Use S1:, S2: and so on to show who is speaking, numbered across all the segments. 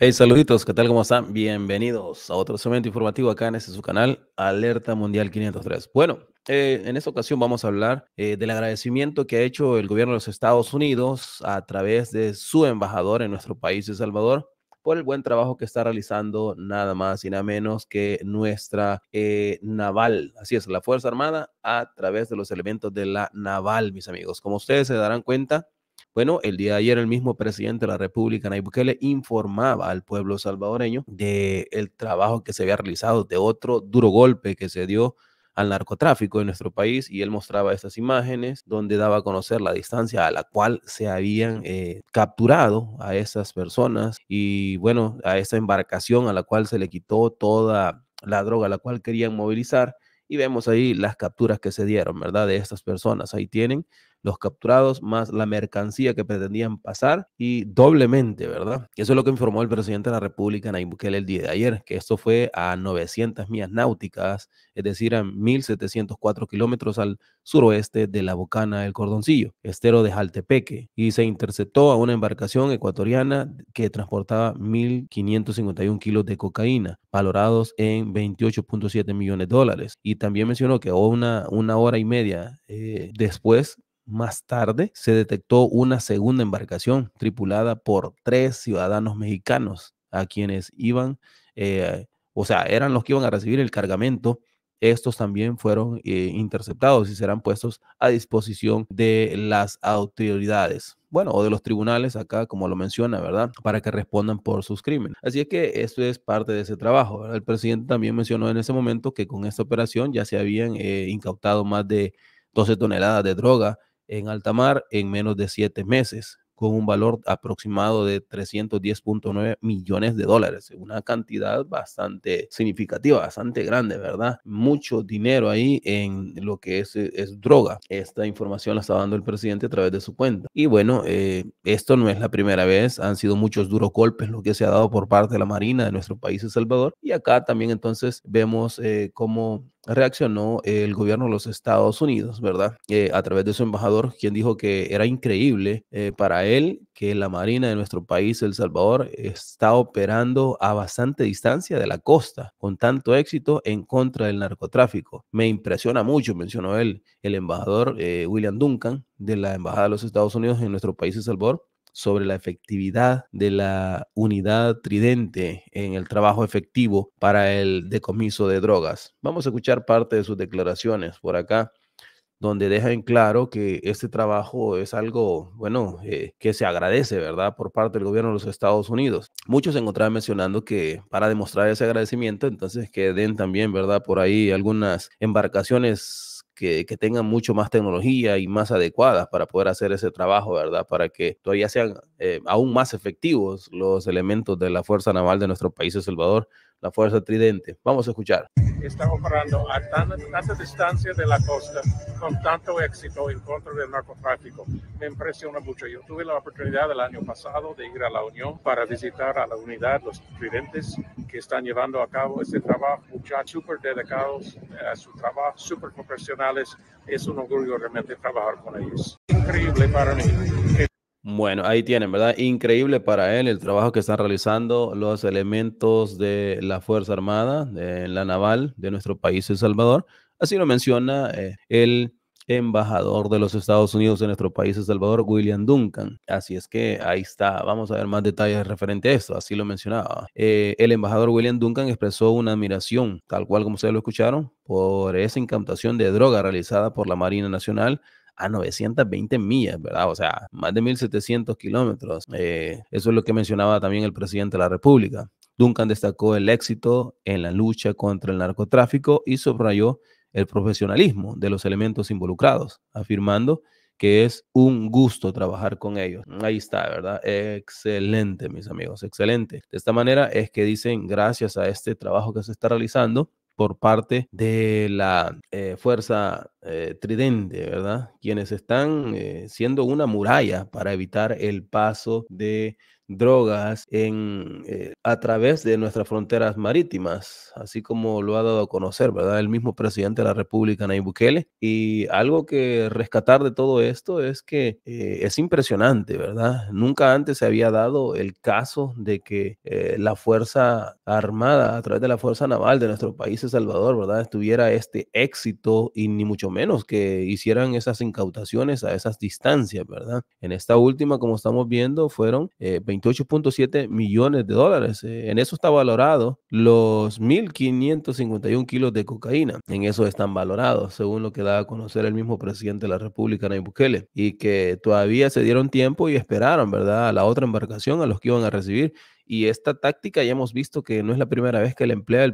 S1: Hey, saluditos, ¿qué tal? ¿Cómo están? Bienvenidos a otro segmento informativo acá en este su canal, Alerta Mundial 503. Bueno, eh, en esta ocasión vamos a hablar eh, del agradecimiento que ha hecho el gobierno de los Estados Unidos a través de su embajador en nuestro país, El Salvador, por el buen trabajo que está realizando nada más y nada menos que nuestra eh, naval, así es, la Fuerza Armada a través de los elementos de la naval, mis amigos. Como ustedes se darán cuenta, bueno, el día de ayer el mismo presidente de la República, Nayib Bukele, informaba al pueblo salvadoreño del el trabajo que se había realizado, de otro duro golpe que se dio al narcotráfico en nuestro país y él mostraba estas imágenes donde daba a conocer la distancia a la cual se habían eh, capturado a esas personas y bueno, a esa embarcación a la cual se le quitó toda la droga a la cual querían movilizar y vemos ahí las capturas que se dieron, ¿verdad? De estas personas. Ahí tienen los capturados más la mercancía que pretendían pasar y doblemente, ¿verdad? Eso es lo que informó el presidente de la República, Nayib Bukele, el día de ayer, que esto fue a 900 millas náuticas, es decir, a 1.704 kilómetros al suroeste de la Bocana del Cordoncillo, estero de Jaltepeque, y se interceptó a una embarcación ecuatoriana que transportaba 1.551 kilos de cocaína, valorados en 28.7 millones de dólares. Y también mencionó que una, una hora y media eh, después más tarde se detectó una segunda embarcación tripulada por tres ciudadanos mexicanos a quienes iban, eh, o sea, eran los que iban a recibir el cargamento. Estos también fueron eh, interceptados y serán puestos a disposición de las autoridades bueno, o de los tribunales acá, como lo menciona, ¿verdad? Para que respondan por sus crímenes. Así es que esto es parte de ese trabajo. El presidente también mencionó en ese momento que con esta operación ya se habían eh, incautado más de 12 toneladas de droga en alta mar en menos de siete meses, con un valor aproximado de 310.9 millones de dólares, una cantidad bastante significativa, bastante grande, ¿verdad? Mucho dinero ahí en lo que es, droga. Esta información la está dando el presidente a través de su cuenta. Y bueno, eh, esto no es la primera vez, han sido muchos duros golpes lo que se ha dado por parte de la Marina de nuestro país, El Salvador. Y acá también entonces vemos eh, cómo reaccionó el gobierno de los Estados Unidos, ¿verdad? Eh, a través de su embajador, quien dijo que era increíble eh, para él que la Marina de nuestro país, El Salvador, está operando a bastante distancia de la costa, con tanto éxito en contra del narcotráfico. Me impresiona mucho, mencionó él, el embajador eh, William Duncan de la Embajada de los Estados Unidos en nuestro país, El Salvador, sobre la efectividad de la unidad tridente en el trabajo efectivo para el decomiso de drogas. Vamos a escuchar parte de sus declaraciones por acá donde deja en claro que este trabajo es algo, bueno, eh, que se agradece, ¿verdad?, por parte del gobierno de los Estados Unidos. Muchos se encontraban mencionando que para demostrar ese agradecimiento, entonces que den también, ¿verdad?, por ahí algunas embarcaciones que, tengan mucho más tecnología y más adecuadas para poder hacer ese trabajo, ¿verdad? Para que todavía sean eh, aún más efectivos los elementos de la Fuerza Naval de nuestro país, El Salvador, la Fuerza Tridente. Vamos a escuchar está operando a tanta distancia de la costa con tanto éxito en contra del narcotráfico. Me impresiona mucho. Yo tuve la oportunidad el año pasado de ir a la Unión para visitar a la unidad, los clientes que están llevando a cabo ese trabajo, muchachos súper dedicados a su trabajo, súper profesionales. Es un orgullo realmente trabajar con ellos. Increíble para mí bueno, ahí tienen, ¿verdad? Increíble para él el trabajo que están realizando los elementos de la Fuerza Armada, de la Naval de nuestro país, El Salvador. Así lo menciona eh, el embajador de los Estados Unidos en nuestro país, El Salvador, William Duncan. Así es que ahí está. Vamos a ver más detalles referente a esto. Así lo mencionaba. Eh, el embajador William Duncan expresó una admiración, tal cual como ustedes lo escucharon, por esa incantación de droga realizada por la Marina Nacional a 920 millas, ¿verdad? O sea, más de 1.700 kilómetros. Eh, eso es lo que mencionaba también el presidente de la República. Duncan destacó el éxito en la lucha contra el narcotráfico y subrayó el profesionalismo de los elementos involucrados, afirmando que es un gusto trabajar con ellos. Mm, ahí está, ¿verdad? Excelente, mis amigos, excelente. De esta manera es que dicen, gracias a este trabajo que se está realizando, por parte de la eh, fuerza eh, tridente, ¿verdad? Quienes están eh, siendo una muralla para evitar el paso de drogas en, eh, a través de nuestras fronteras marítimas, así como lo ha dado a conocer, ¿verdad? El mismo presidente de la República, Nayib Bukele. Y algo que rescatar de todo esto es que eh, es impresionante, ¿verdad? Nunca antes se había dado el caso de que eh, la Fuerza Armada, a través de la Fuerza Naval de nuestro país, El Salvador, ¿verdad? Estuviera este éxito y ni mucho menos que hicieran esas incautaciones a esas distancias, ¿verdad? En esta última, como estamos viendo, fueron 20 28.7 millones de dólares. Eh, en eso está valorado los 1.551 kilos de cocaína. En eso están valorados, según lo que da a conocer el mismo presidente de la República, Nayib Bukele. Y que todavía se dieron tiempo y esperaron, ¿verdad?, a la otra embarcación, a los que iban a recibir y esta táctica ya hemos visto que no es la primera vez que la emplea el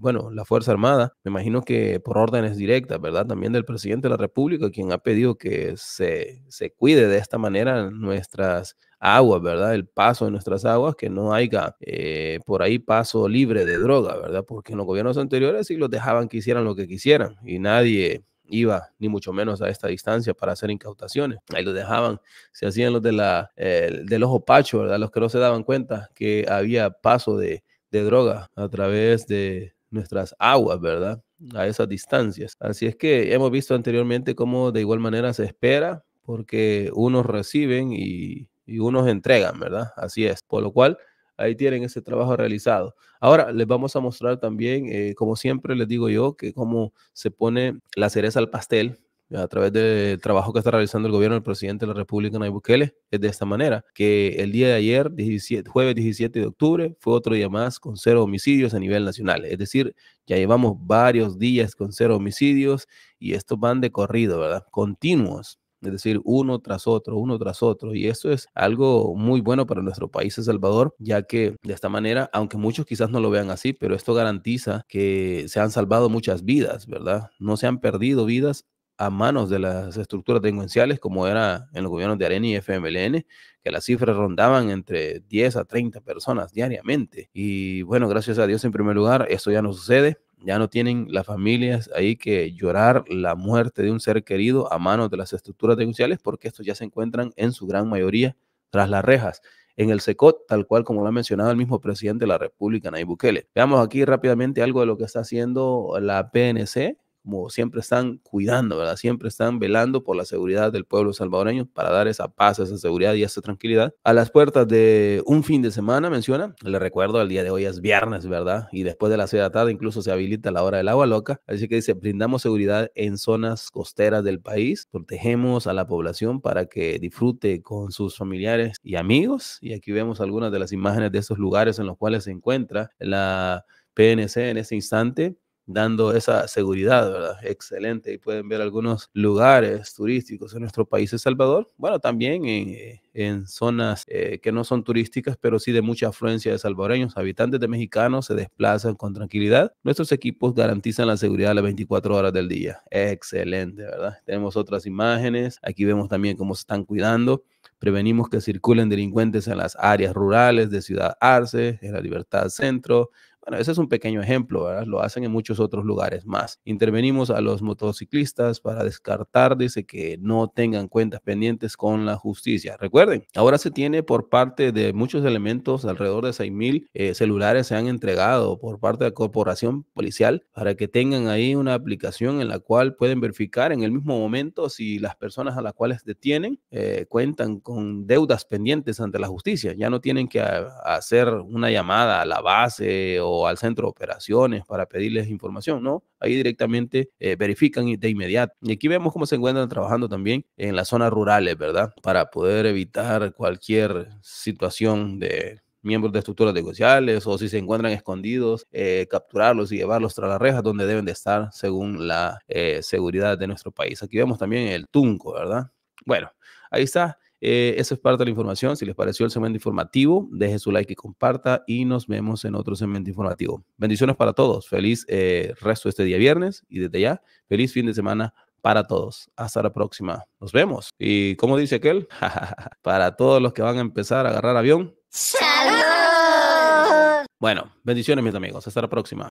S1: bueno, la Fuerza Armada, me imagino que por órdenes directas, ¿verdad? También del presidente de la República, quien ha pedido que se, se cuide de esta manera nuestras aguas, ¿verdad? El paso de nuestras aguas, que no haya eh, por ahí paso libre de droga, ¿verdad? Porque en los gobiernos anteriores sí los dejaban que hicieran lo que quisieran y nadie iba ni mucho menos a esta distancia para hacer incautaciones. Ahí lo dejaban, se hacían los de la, eh, del ojo pacho, ¿verdad? Los que no se daban cuenta que había paso de, de droga a través de nuestras aguas, ¿verdad? A esas distancias. Así es que hemos visto anteriormente cómo de igual manera se espera porque unos reciben y, y unos entregan, ¿verdad? Así es. Por lo cual ahí tienen ese trabajo realizado. Ahora les vamos a mostrar también, eh, como siempre les digo yo, que cómo se pone la cereza al pastel a través del trabajo que está realizando el gobierno del presidente de la República, Nayib Bukele, es de esta manera, que el día de ayer, 17, jueves 17 de octubre, fue otro día más con cero homicidios a nivel nacional. Es decir, ya llevamos varios días con cero homicidios y estos van de corrido, ¿verdad? Continuos es decir, uno tras otro, uno tras otro. Y eso es algo muy bueno para nuestro país, El Salvador, ya que de esta manera, aunque muchos quizás no lo vean así, pero esto garantiza que se han salvado muchas vidas, ¿verdad? No se han perdido vidas a manos de las estructuras delincuenciales, como era en los gobiernos de ARENI y FMLN, que las cifras rondaban entre 10 a 30 personas diariamente. Y bueno, gracias a Dios en primer lugar, eso ya no sucede. Ya no tienen las familias ahí que llorar la muerte de un ser querido a manos de las estructuras denunciales porque estos ya se encuentran en su gran mayoría tras las rejas en el SECOT, tal cual como lo ha mencionado el mismo presidente de la República, Nayib Bukele. Veamos aquí rápidamente algo de lo que está haciendo la PNC como siempre están cuidando, ¿verdad? Siempre están velando por la seguridad del pueblo salvadoreño para dar esa paz, esa seguridad y esa tranquilidad. A las puertas de un fin de semana, menciona, le recuerdo, el día de hoy es viernes, ¿verdad? Y después de la la tarde incluso se habilita la hora del agua loca. Así que dice, brindamos seguridad en zonas costeras del país, protegemos a la población para que disfrute con sus familiares y amigos. Y aquí vemos algunas de las imágenes de esos lugares en los cuales se encuentra la PNC en este instante dando esa seguridad, ¿verdad? Excelente. Y pueden ver algunos lugares turísticos en nuestro país, El Salvador. Bueno, también en, eh, zonas eh, que no son turísticas, pero sí de mucha afluencia de salvadoreños. Habitantes de mexicanos se desplazan con tranquilidad. Nuestros equipos garantizan la seguridad las 24 horas del día. Excelente, ¿verdad? Tenemos otras imágenes. Aquí vemos también cómo se están cuidando. Prevenimos que circulen delincuentes en las áreas rurales de Ciudad Arce, en la Libertad Centro, bueno, ese es un pequeño ejemplo, ¿verdad? Lo hacen en muchos otros lugares más. Intervenimos a los motociclistas para descartar, dice, que no tengan cuentas pendientes con la justicia. Recuerden, ahora se tiene por parte de muchos elementos, alrededor de 6.000 eh, celulares se han entregado por parte de la corporación policial para que tengan ahí una aplicación en la cual pueden verificar en el mismo momento si las personas a las cuales detienen eh, cuentan con deudas pendientes ante la justicia. Ya no tienen que ah, hacer una llamada a la base o al centro de operaciones para pedirles información, ¿no? Ahí directamente eh, verifican de inmediato. Y aquí vemos cómo se encuentran trabajando también en las zonas rurales, ¿verdad? Para poder evitar cualquier situación de miembros de estructuras negociales o si se encuentran escondidos, eh, capturarlos y llevarlos tras las rejas donde deben de estar según la eh, seguridad de nuestro país. Aquí vemos también el Tunco, ¿verdad? Bueno, ahí está eh, esa es parte de la información. Si les pareció el segmento informativo, deje su like y comparta y nos vemos en otro segmento informativo. Bendiciones para todos. Feliz eh, resto de este día viernes y desde ya, feliz fin de semana para todos. Hasta la próxima. Nos vemos. Y como dice aquel, para todos los que van a empezar a agarrar avión. ¡Salud! Bueno, bendiciones mis amigos. Hasta la próxima.